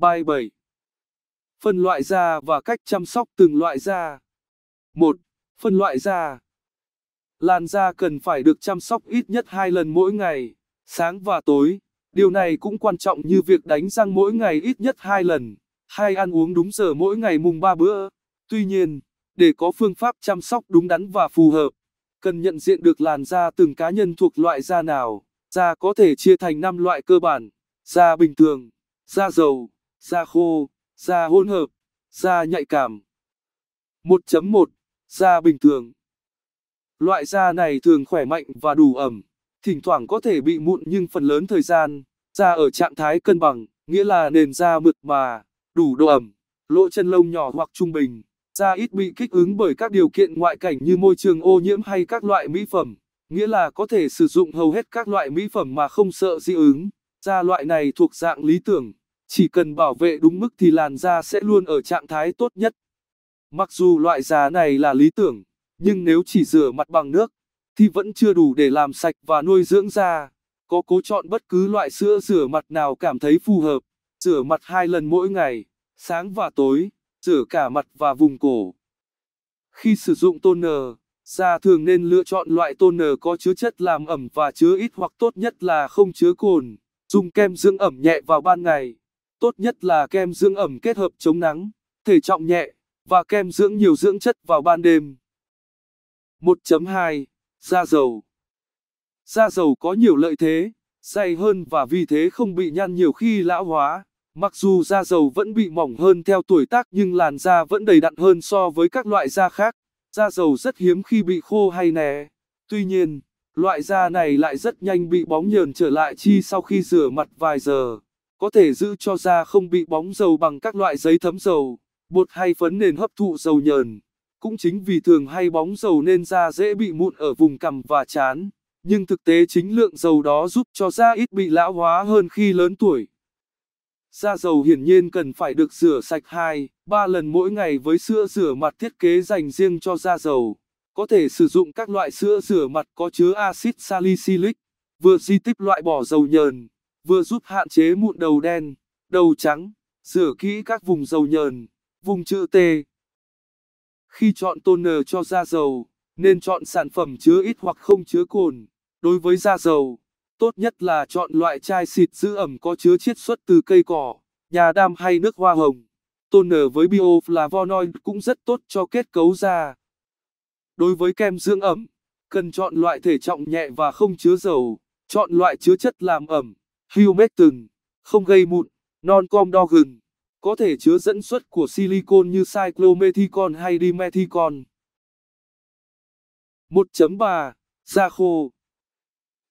Bài 7 Phân loại da và cách chăm sóc từng loại da 1. Phân loại da Làn da cần phải được chăm sóc ít nhất 2 lần mỗi ngày, sáng và tối. Điều này cũng quan trọng như việc đánh răng mỗi ngày ít nhất 2 lần, hay ăn uống đúng giờ mỗi ngày mùng 3 bữa. Tuy nhiên, để có phương pháp chăm sóc đúng đắn và phù hợp, cần nhận diện được làn da từng cá nhân thuộc loại da nào. Da có thể chia thành 5 loại cơ bản: da bình thường, da dầu, da khô, da hỗn hợp, da nhạy cảm. 1.1. Da bình thường Loại da này thường khỏe mạnh và đủ ẩm, thỉnh thoảng có thể bị mụn nhưng phần lớn thời gian, da ở trạng thái cân bằng, nghĩa là nền da mượt mà, đủ độ ẩm, lỗ chân lông nhỏ hoặc trung bình, da ít bị kích ứng bởi các điều kiện ngoại cảnh như môi trường ô nhiễm hay các loại mỹ phẩm, nghĩa là có thể sử dụng hầu hết các loại mỹ phẩm mà không sợ dị ứng, da loại này thuộc dạng lý tưởng. Chỉ cần bảo vệ đúng mức thì làn da sẽ luôn ở trạng thái tốt nhất. Mặc dù loại giá này là lý tưởng, nhưng nếu chỉ rửa mặt bằng nước, thì vẫn chưa đủ để làm sạch và nuôi dưỡng da. Có cố chọn bất cứ loại sữa rửa mặt nào cảm thấy phù hợp, rửa mặt hai lần mỗi ngày, sáng và tối, rửa cả mặt và vùng cổ. Khi sử dụng toner, da thường nên lựa chọn loại toner có chứa chất làm ẩm và chứa ít hoặc tốt nhất là không chứa cồn. Dùng kem dưỡng ẩm nhẹ vào ban ngày. Tốt nhất là kem dưỡng ẩm kết hợp chống nắng, thể trọng nhẹ và kem dưỡng nhiều dưỡng chất vào ban đêm. 1.2. Da dầu Da dầu có nhiều lợi thế, dày hơn và vì thế không bị nhăn nhiều khi lão hóa. Mặc dù da dầu vẫn bị mỏng hơn theo tuổi tác nhưng làn da vẫn đầy đặn hơn so với các loại da khác. Da dầu rất hiếm khi bị khô hay nè. Tuy nhiên, loại da này lại rất nhanh bị bóng nhờn trở lại chi sau khi rửa mặt vài giờ có thể giữ cho da không bị bóng dầu bằng các loại giấy thấm dầu, bột hay phấn nền hấp thụ dầu nhờn. Cũng chính vì thường hay bóng dầu nên da dễ bị mụn ở vùng cằm và chán, nhưng thực tế chính lượng dầu đó giúp cho da ít bị lão hóa hơn khi lớn tuổi. Da dầu hiển nhiên cần phải được rửa sạch 2, 3 lần mỗi ngày với sữa rửa mặt thiết kế dành riêng cho da dầu. Có thể sử dụng các loại sữa rửa mặt có chứa axit salicylic, vừa di tích loại bỏ dầu nhờn vừa giúp hạn chế mụn đầu đen, đầu trắng, rửa kỹ các vùng dầu nhờn, vùng chữ T. Khi chọn toner cho da dầu, nên chọn sản phẩm chứa ít hoặc không chứa cồn. Đối với da dầu, tốt nhất là chọn loại chai xịt giữ ẩm có chứa chiết xuất từ cây cỏ, nhà đam hay nước hoa hồng. Toner với bioflavonoid cũng rất tốt cho kết cấu da. Đối với kem dưỡng ẩm, cần chọn loại thể trọng nhẹ và không chứa dầu, chọn loại chứa chất làm ẩm. Humeton, không gây mụn, non-com-do-gừng, có thể chứa dẫn xuất của silicon như cyclomethicon hay dimethicon. 1.3. Da khô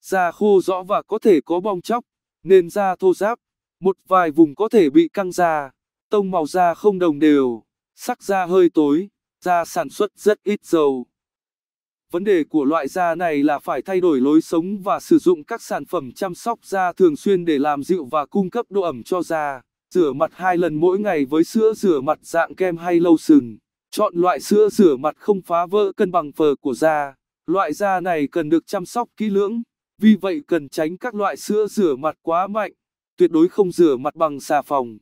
Da khô rõ và có thể có bong chóc, nền da thô ráp, một vài vùng có thể bị căng da, tông màu da không đồng đều, sắc da hơi tối, da sản xuất rất ít dầu. Vấn đề của loại da này là phải thay đổi lối sống và sử dụng các sản phẩm chăm sóc da thường xuyên để làm dịu và cung cấp độ ẩm cho da. Rửa mặt hai lần mỗi ngày với sữa rửa mặt dạng kem hay lâu sừng. Chọn loại sữa rửa mặt không phá vỡ cân bằng phờ của da. Loại da này cần được chăm sóc kỹ lưỡng, vì vậy cần tránh các loại sữa rửa mặt quá mạnh, tuyệt đối không rửa mặt bằng xà phòng.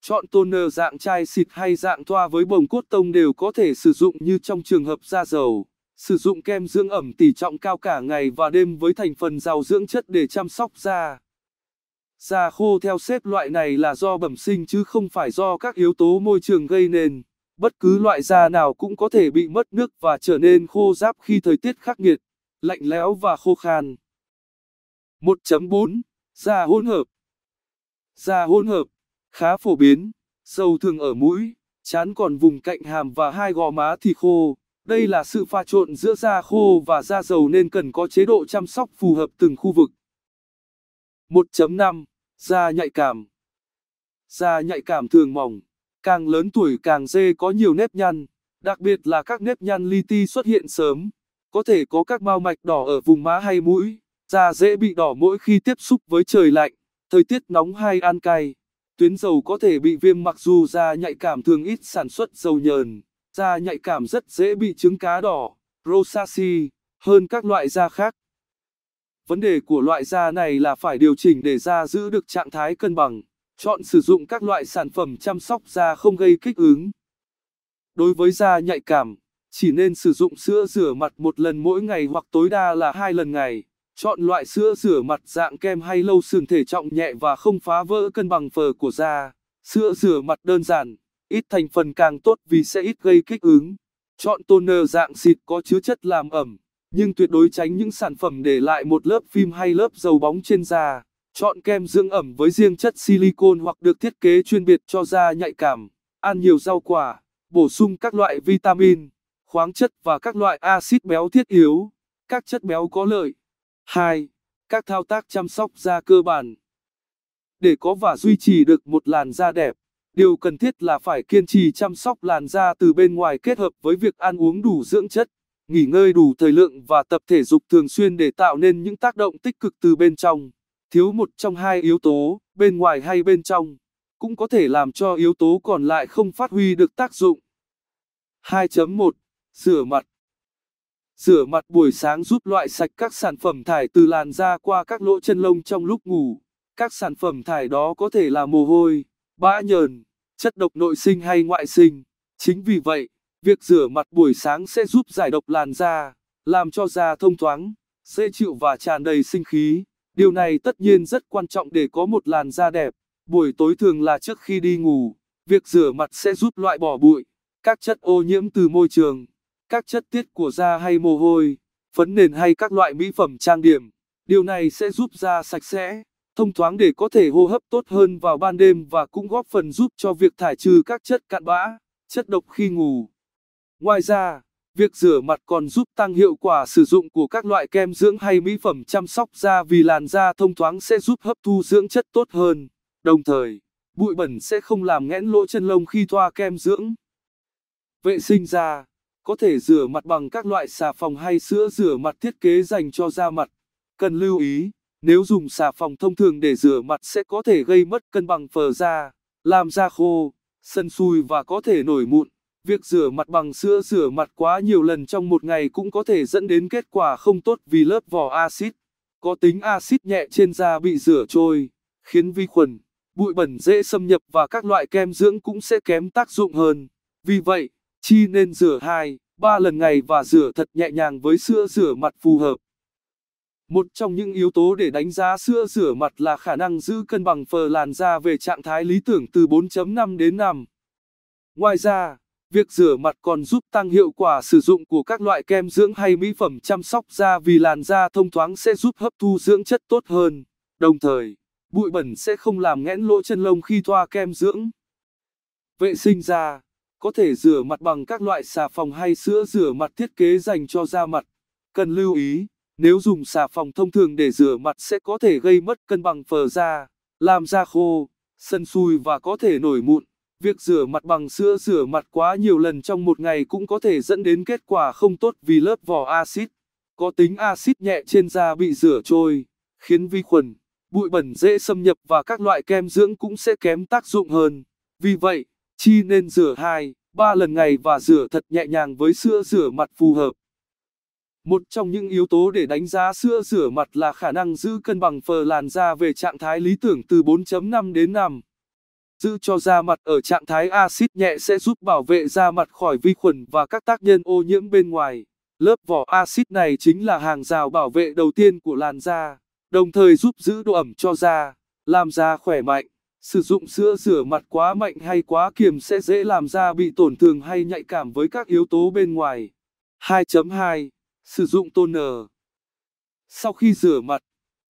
Chọn toner dạng chai xịt hay dạng thoa với bồng cốt tông đều có thể sử dụng như trong trường hợp da dầu. Sử dụng kem dưỡng ẩm tỉ trọng cao cả ngày và đêm với thành phần giàu dưỡng chất để chăm sóc da. Da khô theo xếp loại này là do bẩm sinh chứ không phải do các yếu tố môi trường gây nên. Bất cứ loại da nào cũng có thể bị mất nước và trở nên khô ráp khi thời tiết khắc nghiệt, lạnh lẽo và khô khan. 1.4. Da hỗn hợp Da hỗn hợp, khá phổ biến, sâu thường ở mũi, chán còn vùng cạnh hàm và hai gò má thì khô. Đây là sự pha trộn giữa da khô và da dầu nên cần có chế độ chăm sóc phù hợp từng khu vực. 1.5. Da nhạy cảm Da nhạy cảm thường mỏng, càng lớn tuổi càng dê có nhiều nếp nhăn, đặc biệt là các nếp nhăn li ti xuất hiện sớm, có thể có các mao mạch đỏ ở vùng má hay mũi, da dễ bị đỏ mỗi khi tiếp xúc với trời lạnh, thời tiết nóng hay ăn cay. Tuyến dầu có thể bị viêm mặc dù da nhạy cảm thường ít sản xuất dầu nhờn. Da nhạy cảm rất dễ bị trứng cá đỏ, rosacea, hơn các loại da khác. Vấn đề của loại da này là phải điều chỉnh để da giữ được trạng thái cân bằng, chọn sử dụng các loại sản phẩm chăm sóc da không gây kích ứng. Đối với da nhạy cảm, chỉ nên sử dụng sữa rửa mặt một lần mỗi ngày hoặc tối đa là hai lần ngày. Chọn loại sữa rửa mặt dạng kem hay lâu sừng thể trọng nhẹ và không phá vỡ cân bằng phờ của da. Sữa rửa mặt đơn giản Ít thành phần càng tốt vì sẽ ít gây kích ứng. Chọn toner dạng xịt có chứa chất làm ẩm, nhưng tuyệt đối tránh những sản phẩm để lại một lớp phim hay lớp dầu bóng trên da. Chọn kem dưỡng ẩm với riêng chất silicon hoặc được thiết kế chuyên biệt cho da nhạy cảm. Ăn nhiều rau quả, bổ sung các loại vitamin, khoáng chất và các loại axit béo thiết yếu. Các chất béo có lợi. 2. Các thao tác chăm sóc da cơ bản. Để có và duy trì được một làn da đẹp, Điều cần thiết là phải kiên trì chăm sóc làn da từ bên ngoài kết hợp với việc ăn uống đủ dưỡng chất, nghỉ ngơi đủ thời lượng và tập thể dục thường xuyên để tạo nên những tác động tích cực từ bên trong. Thiếu một trong hai yếu tố, bên ngoài hay bên trong, cũng có thể làm cho yếu tố còn lại không phát huy được tác dụng. 2.1 Rửa mặt Rửa mặt buổi sáng giúp loại sạch các sản phẩm thải từ làn da qua các lỗ chân lông trong lúc ngủ. Các sản phẩm thải đó có thể là mồ hôi, bã nhờn, chất độc nội sinh hay ngoại sinh. Chính vì vậy, việc rửa mặt buổi sáng sẽ giúp giải độc làn da, làm cho da thông thoáng, dễ chịu và tràn đầy sinh khí. Điều này tất nhiên rất quan trọng để có một làn da đẹp. Buổi tối thường là trước khi đi ngủ, việc rửa mặt sẽ giúp loại bỏ bụi, các chất ô nhiễm từ môi trường, các chất tiết của da hay mồ hôi, phấn nền hay các loại mỹ phẩm trang điểm. Điều này sẽ giúp da sạch sẽ thông thoáng để có thể hô hấp tốt hơn vào ban đêm và cũng góp phần giúp cho việc thải trừ các chất cặn bã, chất độc khi ngủ. Ngoài ra, việc rửa mặt còn giúp tăng hiệu quả sử dụng của các loại kem dưỡng hay mỹ phẩm chăm sóc da vì làn da thông thoáng sẽ giúp hấp thu dưỡng chất tốt hơn. Đồng thời, bụi bẩn sẽ không làm nghẽn lỗ chân lông khi thoa kem dưỡng. Vệ sinh da, có thể rửa mặt bằng các loại xà phòng hay sữa rửa mặt thiết kế dành cho da mặt. Cần lưu ý nếu dùng xà phòng thông thường để rửa mặt sẽ có thể gây mất cân bằng phờ da, làm da khô, sần sùi và có thể nổi mụn. Việc rửa mặt bằng sữa rửa mặt quá nhiều lần trong một ngày cũng có thể dẫn đến kết quả không tốt vì lớp vỏ axit có tính axit nhẹ trên da bị rửa trôi, khiến vi khuẩn, bụi bẩn dễ xâm nhập và các loại kem dưỡng cũng sẽ kém tác dụng hơn. Vì vậy, chi nên rửa 2, 3 lần ngày và rửa thật nhẹ nhàng với sữa rửa mặt phù hợp. Một trong những yếu tố để đánh giá sữa rửa mặt là khả năng giữ cân bằng phờ làn da về trạng thái lý tưởng từ 4.5 đến 5. Ngoài ra, việc rửa mặt còn giúp tăng hiệu quả sử dụng của các loại kem dưỡng hay mỹ phẩm chăm sóc da vì làn da thông thoáng sẽ giúp hấp thu dưỡng chất tốt hơn. Đồng thời, bụi bẩn sẽ không làm nghẽn lỗ chân lông khi thoa kem dưỡng. Vệ sinh da, có thể rửa mặt bằng các loại xà phòng hay sữa rửa mặt thiết kế dành cho da mặt. Cần lưu ý nếu dùng xà phòng thông thường để rửa mặt sẽ có thể gây mất cân bằng phờ da, làm da khô, sần sùi và có thể nổi mụn. Việc rửa mặt bằng sữa rửa mặt quá nhiều lần trong một ngày cũng có thể dẫn đến kết quả không tốt vì lớp vỏ axit có tính axit nhẹ trên da bị rửa trôi, khiến vi khuẩn, bụi bẩn dễ xâm nhập và các loại kem dưỡng cũng sẽ kém tác dụng hơn. Vì vậy, chi nên rửa 2, 3 lần ngày và rửa thật nhẹ nhàng với sữa rửa mặt phù hợp. Một trong những yếu tố để đánh giá sữa rửa mặt là khả năng giữ cân bằng phờ làn da về trạng thái lý tưởng từ 4.5 đến 5. Giữ cho da mặt ở trạng thái axit nhẹ sẽ giúp bảo vệ da mặt khỏi vi khuẩn và các tác nhân ô nhiễm bên ngoài. Lớp vỏ axit này chính là hàng rào bảo vệ đầu tiên của làn da, đồng thời giúp giữ độ ẩm cho da, làm da khỏe mạnh. Sử dụng sữa rửa mặt quá mạnh hay quá kiềm sẽ dễ làm da bị tổn thương hay nhạy cảm với các yếu tố bên ngoài. 2.2 Sử dụng toner. Sau khi rửa mặt,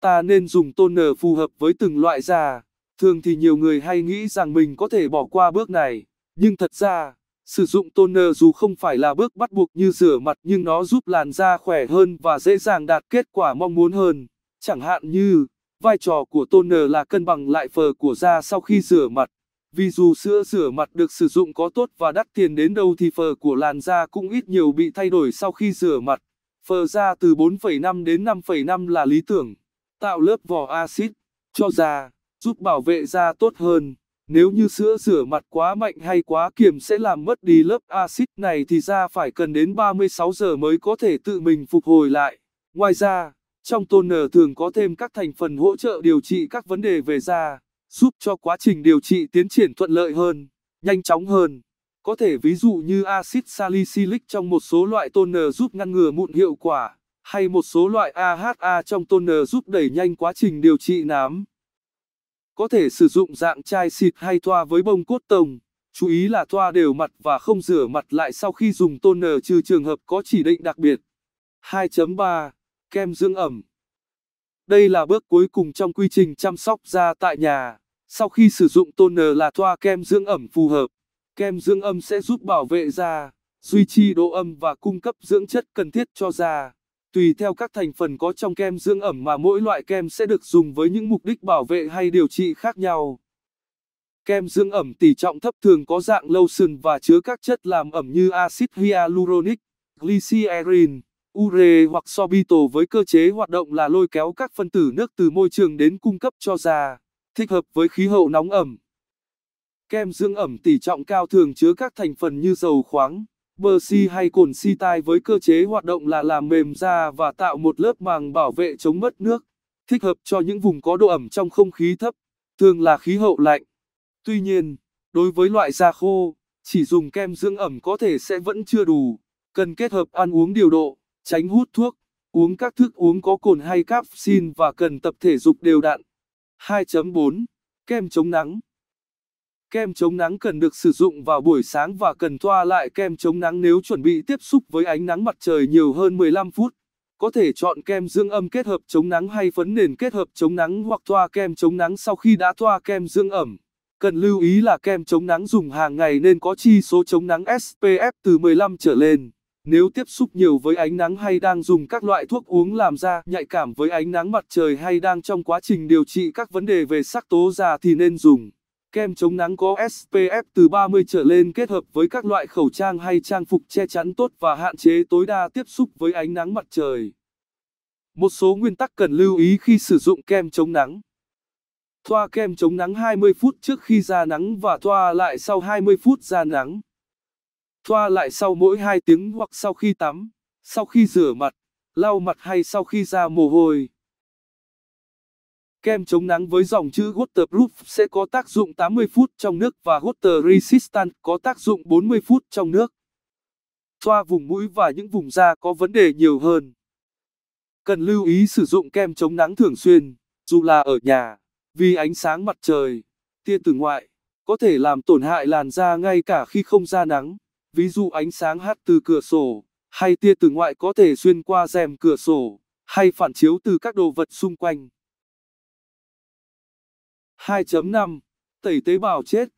ta nên dùng toner phù hợp với từng loại da. Thường thì nhiều người hay nghĩ rằng mình có thể bỏ qua bước này, nhưng thật ra, sử dụng toner dù không phải là bước bắt buộc như rửa mặt nhưng nó giúp làn da khỏe hơn và dễ dàng đạt kết quả mong muốn hơn. Chẳng hạn như, vai trò của toner là cân bằng lại phờ của da sau khi rửa mặt. Vì dù sữa rửa mặt được sử dụng có tốt và đắt tiền đến đâu thì phờ của làn da cũng ít nhiều bị thay đổi sau khi rửa mặt phờ ra từ 4,5 đến 5,5 là lý tưởng, tạo lớp vỏ axit cho da, giúp bảo vệ da tốt hơn. Nếu như sữa rửa mặt quá mạnh hay quá kiềm sẽ làm mất đi lớp axit này thì da phải cần đến 36 giờ mới có thể tự mình phục hồi lại. Ngoài ra, trong toner thường có thêm các thành phần hỗ trợ điều trị các vấn đề về da, giúp cho quá trình điều trị tiến triển thuận lợi hơn, nhanh chóng hơn. Có thể ví dụ như axit salicylic trong một số loại toner giúp ngăn ngừa mụn hiệu quả, hay một số loại AHA trong toner giúp đẩy nhanh quá trình điều trị nám. Có thể sử dụng dạng chai xịt hay thoa với bông cốt tông. Chú ý là thoa đều mặt và không rửa mặt lại sau khi dùng toner trừ trường hợp có chỉ định đặc biệt. 2.3. Kem dưỡng ẩm Đây là bước cuối cùng trong quy trình chăm sóc da tại nhà. Sau khi sử dụng toner là thoa kem dưỡng ẩm phù hợp. Kem dưỡng âm sẽ giúp bảo vệ da, duy trì độ âm và cung cấp dưỡng chất cần thiết cho da. Tùy theo các thành phần có trong kem dưỡng ẩm mà mỗi loại kem sẽ được dùng với những mục đích bảo vệ hay điều trị khác nhau. Kem dưỡng ẩm tỷ trọng thấp thường có dạng lotion và chứa các chất làm ẩm như axit hyaluronic, glycerin, ure hoặc sorbitol với cơ chế hoạt động là lôi kéo các phân tử nước từ môi trường đến cung cấp cho da, thích hợp với khí hậu nóng ẩm. Kem dưỡng ẩm tỉ trọng cao thường chứa các thành phần như dầu khoáng, Bersi hay cồn si tai với cơ chế hoạt động là làm mềm da và tạo một lớp màng bảo vệ chống mất nước, thích hợp cho những vùng có độ ẩm trong không khí thấp, thường là khí hậu lạnh. Tuy nhiên, đối với loại da khô, chỉ dùng kem dưỡng ẩm có thể sẽ vẫn chưa đủ, cần kết hợp ăn uống điều độ, tránh hút thuốc, uống các thức uống có cồn hay capsin và cần tập thể dục đều đặn. 2.4. Kem chống nắng Kem chống nắng cần được sử dụng vào buổi sáng và cần thoa lại kem chống nắng nếu chuẩn bị tiếp xúc với ánh nắng mặt trời nhiều hơn 15 phút. Có thể chọn kem dưỡng âm kết hợp chống nắng hay phấn nền kết hợp chống nắng hoặc thoa kem chống nắng sau khi đã thoa kem dưỡng ẩm. Cần lưu ý là kem chống nắng dùng hàng ngày nên có chi số chống nắng SPF từ 15 trở lên. Nếu tiếp xúc nhiều với ánh nắng hay đang dùng các loại thuốc uống làm da nhạy cảm với ánh nắng mặt trời hay đang trong quá trình điều trị các vấn đề về sắc tố da thì nên dùng. Kem chống nắng có SPF từ 30 trở lên kết hợp với các loại khẩu trang hay trang phục che chắn tốt và hạn chế tối đa tiếp xúc với ánh nắng mặt trời. Một số nguyên tắc cần lưu ý khi sử dụng kem chống nắng. Thoa kem chống nắng 20 phút trước khi ra nắng và thoa lại sau 20 phút ra nắng. Thoa lại sau mỗi 2 tiếng hoặc sau khi tắm, sau khi rửa mặt, lau mặt hay sau khi ra mồ hôi. Kem chống nắng với dòng chữ Waterproof sẽ có tác dụng 80 phút trong nước và Water Resistant có tác dụng 40 phút trong nước. Thoa vùng mũi và những vùng da có vấn đề nhiều hơn. Cần lưu ý sử dụng kem chống nắng thường xuyên, dù là ở nhà, vì ánh sáng mặt trời, tia từ ngoại, có thể làm tổn hại làn da ngay cả khi không ra nắng, ví dụ ánh sáng hắt từ cửa sổ, hay tia từ ngoại có thể xuyên qua rèm cửa sổ, hay phản chiếu từ các đồ vật xung quanh. 2.5. Tẩy tế bào chết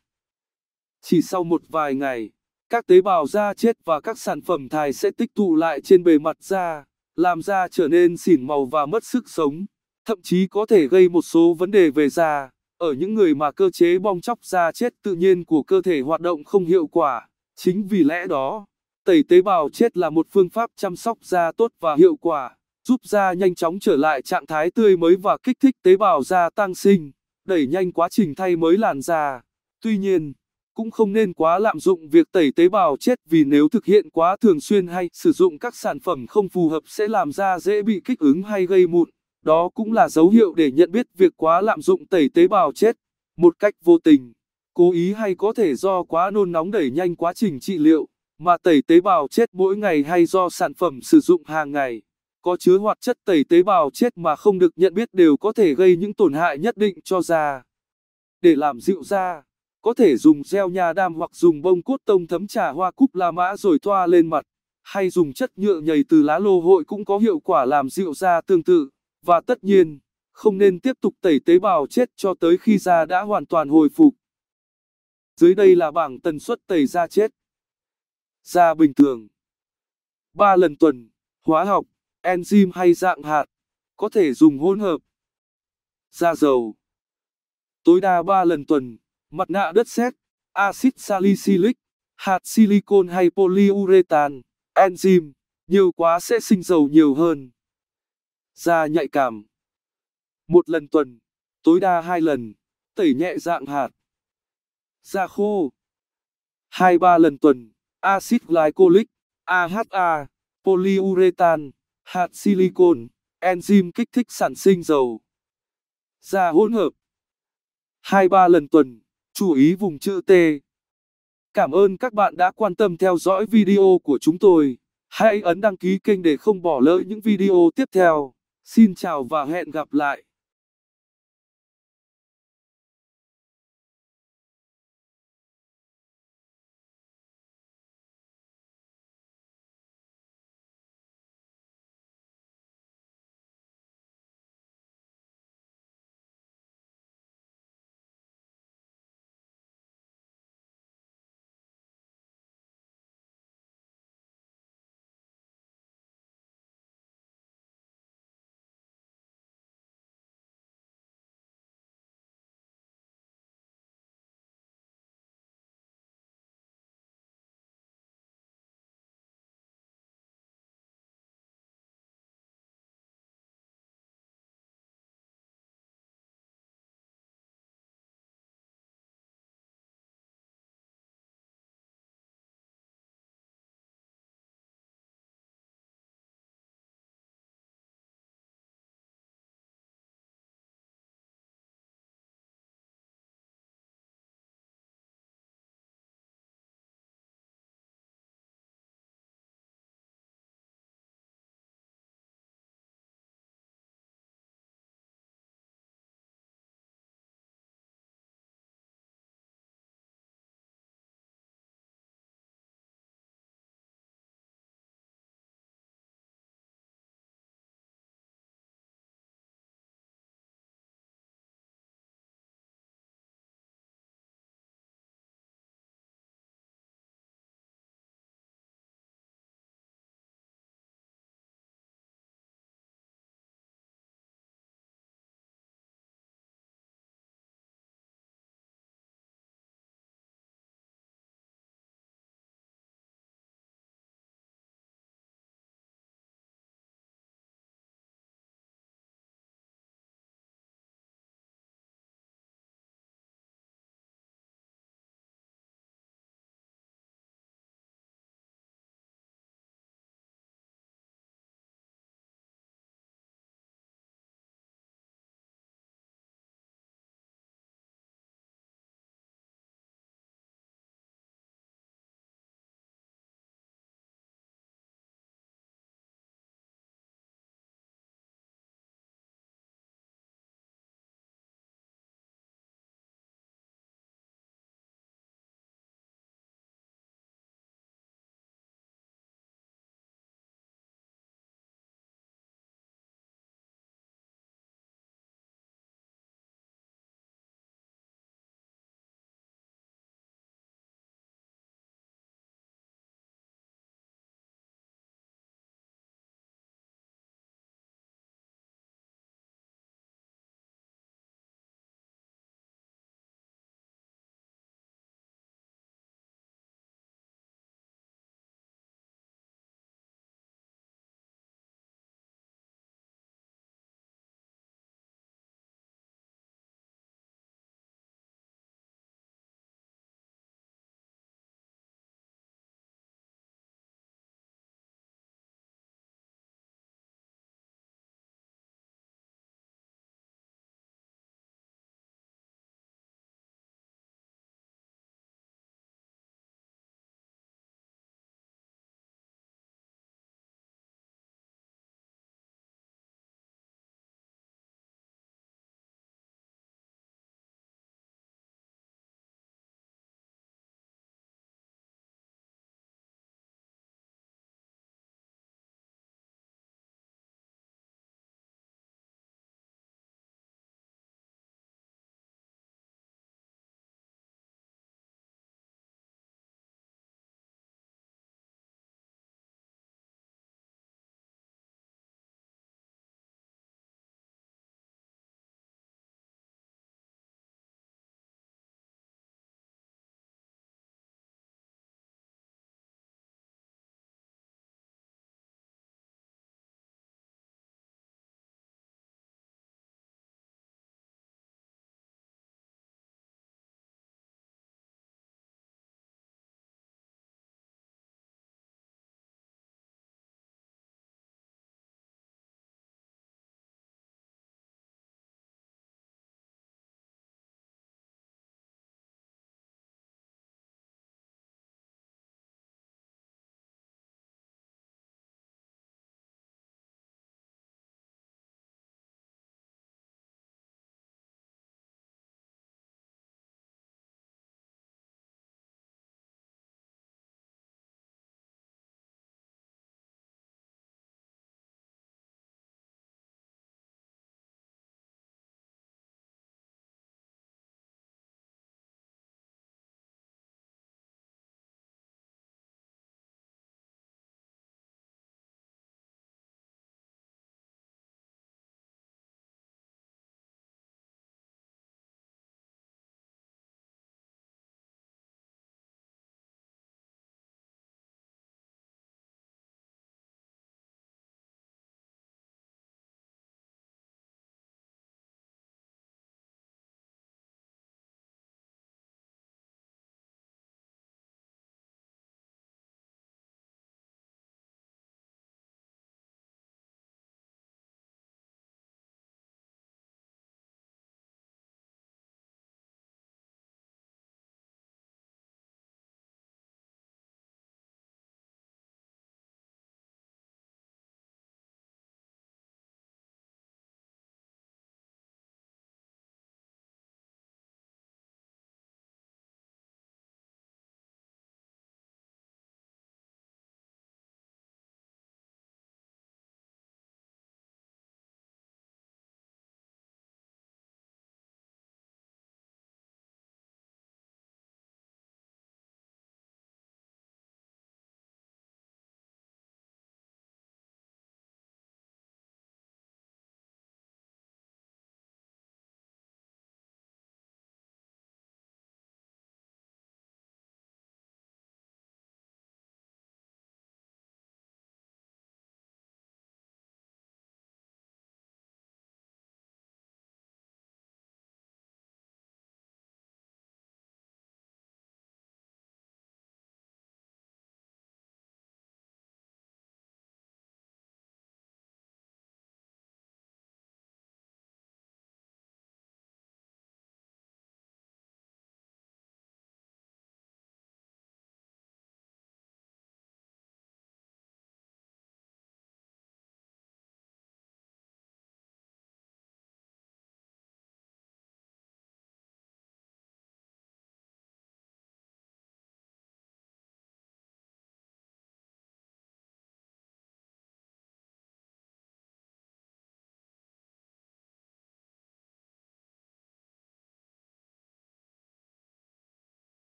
Chỉ sau một vài ngày, các tế bào da chết và các sản phẩm thải sẽ tích tụ lại trên bề mặt da, làm da trở nên xỉn màu và mất sức sống, thậm chí có thể gây một số vấn đề về da. Ở những người mà cơ chế bong chóc da chết tự nhiên của cơ thể hoạt động không hiệu quả, chính vì lẽ đó, tẩy tế bào chết là một phương pháp chăm sóc da tốt và hiệu quả, giúp da nhanh chóng trở lại trạng thái tươi mới và kích thích tế bào da tăng sinh đẩy nhanh quá trình thay mới làn da. Tuy nhiên, cũng không nên quá lạm dụng việc tẩy tế bào chết vì nếu thực hiện quá thường xuyên hay sử dụng các sản phẩm không phù hợp sẽ làm da dễ bị kích ứng hay gây mụn. Đó cũng là dấu hiệu để nhận biết việc quá lạm dụng tẩy tế bào chết một cách vô tình, cố ý hay có thể do quá nôn nóng đẩy nhanh quá trình trị liệu mà tẩy tế bào chết mỗi ngày hay do sản phẩm sử dụng hàng ngày có chứa hoạt chất tẩy tế bào chết mà không được nhận biết đều có thể gây những tổn hại nhất định cho da. Để làm dịu da, có thể dùng gel nha đam hoặc dùng bông cốt tông thấm trà hoa cúc la mã rồi thoa lên mặt, hay dùng chất nhựa nhầy từ lá lô hội cũng có hiệu quả làm dịu da tương tự. Và tất nhiên, không nên tiếp tục tẩy tế bào chết cho tới khi da đã hoàn toàn hồi phục. Dưới đây là bảng tần suất tẩy da chết. Da bình thường. 3 lần tuần, hóa học enzyme hay dạng hạt, có thể dùng hỗn hợp. Da dầu Tối đa 3 lần tuần, mặt nạ đất sét, axit salicylic, hạt silicon hay polyurethan, enzyme, nhiều quá sẽ sinh dầu nhiều hơn. Da nhạy cảm Một lần tuần, tối đa 2 lần, tẩy nhẹ dạng hạt. Da khô 2-3 lần tuần, axit glycolic, AHA, polyurethan hạt silicon, enzyme kích thích sản sinh dầu. Da hỗn hợp 2-3 lần tuần, chú ý vùng chữ T. Cảm ơn các bạn đã quan tâm theo dõi video của chúng tôi. Hãy ấn đăng ký kênh để không bỏ lỡ những video tiếp theo. Xin chào và hẹn gặp lại.